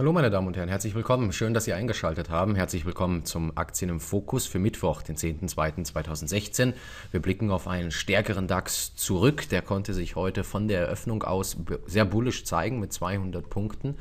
Hallo meine Damen und Herren, herzlich willkommen. Schön, dass Sie eingeschaltet haben. Herzlich willkommen zum Aktien im Fokus für Mittwoch, den 10.02.2016. Wir blicken auf einen stärkeren DAX zurück. Der konnte sich heute von der Eröffnung aus sehr bullisch zeigen mit 200 Punkten.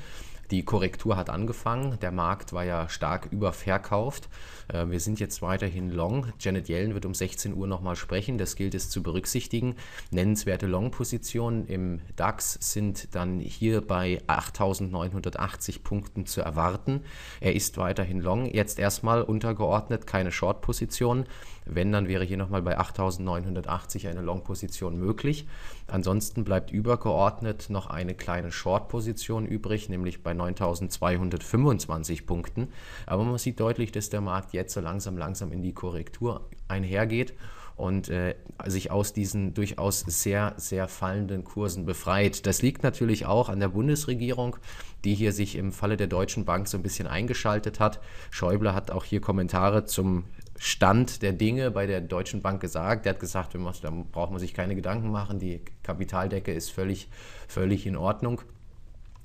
Die Korrektur hat angefangen. Der Markt war ja stark überverkauft. Äh, wir sind jetzt weiterhin long. Janet Yellen wird um 16 Uhr nochmal sprechen. Das gilt es zu berücksichtigen. Nennenswerte Long-Positionen im DAX sind dann hier bei 8.980 Punkten zu erwarten. Er ist weiterhin long. Jetzt erstmal untergeordnet, keine Short-Position. Wenn, dann wäre hier nochmal bei 8.980 eine Long-Position möglich. Ansonsten bleibt übergeordnet noch eine kleine Short-Position übrig, nämlich bei 9.225 Punkten. Aber man sieht deutlich, dass der Markt jetzt so langsam, langsam in die Korrektur einhergeht und äh, sich aus diesen durchaus sehr, sehr fallenden Kursen befreit. Das liegt natürlich auch an der Bundesregierung, die hier sich im Falle der Deutschen Bank so ein bisschen eingeschaltet hat. Schäuble hat auch hier Kommentare zum Stand der Dinge bei der Deutschen Bank gesagt. Der hat gesagt, da braucht man sich keine Gedanken machen, die Kapitaldecke ist völlig, völlig in Ordnung.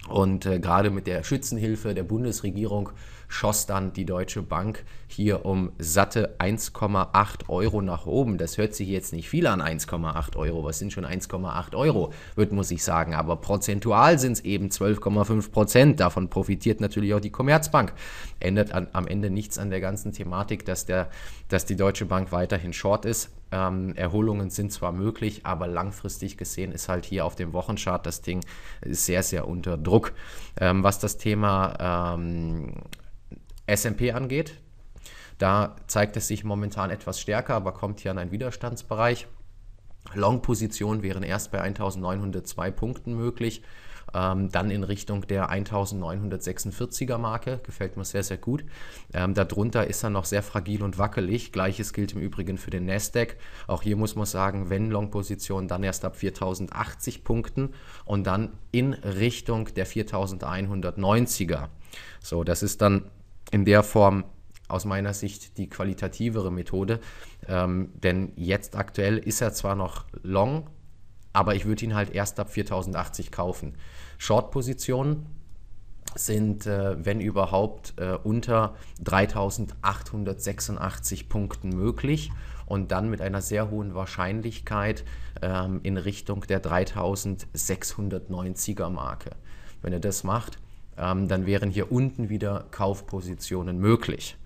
Und äh, gerade mit der Schützenhilfe der Bundesregierung schoss dann die Deutsche Bank hier um satte 1,8 Euro nach oben. Das hört sich jetzt nicht viel an 1,8 Euro. Was sind schon 1,8 Euro? Wird, muss ich sagen. Aber prozentual sind es eben 12,5 Prozent. Davon profitiert natürlich auch die Commerzbank. Ändert an, am Ende nichts an der ganzen Thematik, dass, der, dass die Deutsche Bank weiterhin short ist. Ähm, Erholungen sind zwar möglich, aber langfristig gesehen ist halt hier auf dem Wochenchart das Ding sehr, sehr unter Druck. Ähm, was das Thema ähm, SP angeht, da zeigt es sich momentan etwas stärker, aber kommt hier an einen Widerstandsbereich long position wären erst bei 1902 Punkten möglich, ähm, dann in Richtung der 1946er Marke, gefällt mir sehr, sehr gut. Ähm, darunter ist er noch sehr fragil und wackelig. Gleiches gilt im Übrigen für den Nasdaq. Auch hier muss man sagen, wenn long position dann erst ab 4080 Punkten und dann in Richtung der 4190er. So, das ist dann in der Form aus meiner Sicht die qualitativere Methode. Ähm, denn jetzt aktuell ist er zwar noch long, aber ich würde ihn halt erst ab 4080 kaufen. Short-Positionen sind, äh, wenn überhaupt, äh, unter 3886 Punkten möglich und dann mit einer sehr hohen Wahrscheinlichkeit ähm, in Richtung der 3690er Marke. Wenn ihr das macht, ähm, dann wären hier unten wieder Kaufpositionen möglich.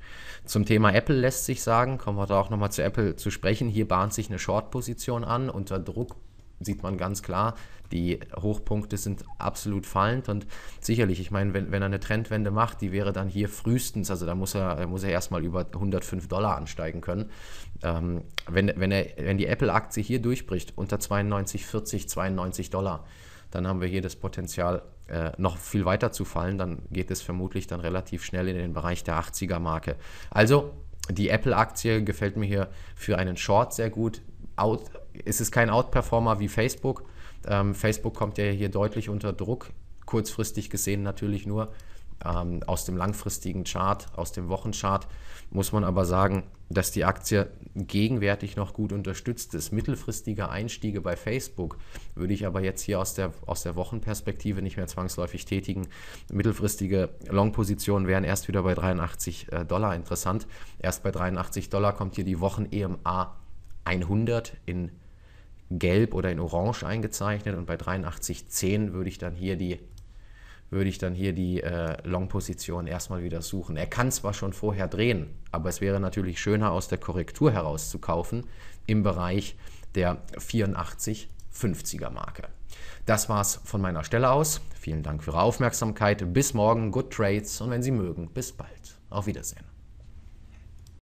Zum Thema Apple lässt sich sagen, kommen wir da auch nochmal zu Apple zu sprechen. Hier bahnt sich eine Short-Position an. Unter Druck sieht man ganz klar, die Hochpunkte sind absolut fallend und sicherlich, ich meine, wenn, wenn er eine Trendwende macht, die wäre dann hier frühestens, also da muss er, muss er erstmal über 105 Dollar ansteigen können. Ähm, wenn, wenn, er, wenn die Apple-Aktie hier durchbricht, unter 92, 40, 92 Dollar, dann haben wir hier das Potenzial, äh, noch viel weiter zu fallen, dann geht es vermutlich dann relativ schnell in den Bereich der 80er Marke. Also die Apple-Aktie gefällt mir hier für einen Short sehr gut. Out, es ist kein Outperformer wie Facebook. Ähm, Facebook kommt ja hier deutlich unter Druck, kurzfristig gesehen natürlich nur ähm, aus dem langfristigen Chart, aus dem Wochenchart, muss man aber sagen, dass die Aktie gegenwärtig noch gut unterstützt ist. Mittelfristige Einstiege bei Facebook würde ich aber jetzt hier aus der, aus der Wochenperspektive nicht mehr zwangsläufig tätigen. Mittelfristige Long-Positionen wären erst wieder bei 83 äh, Dollar interessant. Erst bei 83 Dollar kommt hier die Wochen-EMA 100 in gelb oder in orange eingezeichnet und bei 83,10 würde ich dann hier die würde ich dann hier die äh, Long-Position erstmal wieder suchen. Er kann zwar schon vorher drehen, aber es wäre natürlich schöner, aus der Korrektur heraus zu kaufen im Bereich der 84,50er Marke. Das war's von meiner Stelle aus. Vielen Dank für Ihre Aufmerksamkeit. Bis morgen, good trades und wenn Sie mögen, bis bald. Auf Wiedersehen.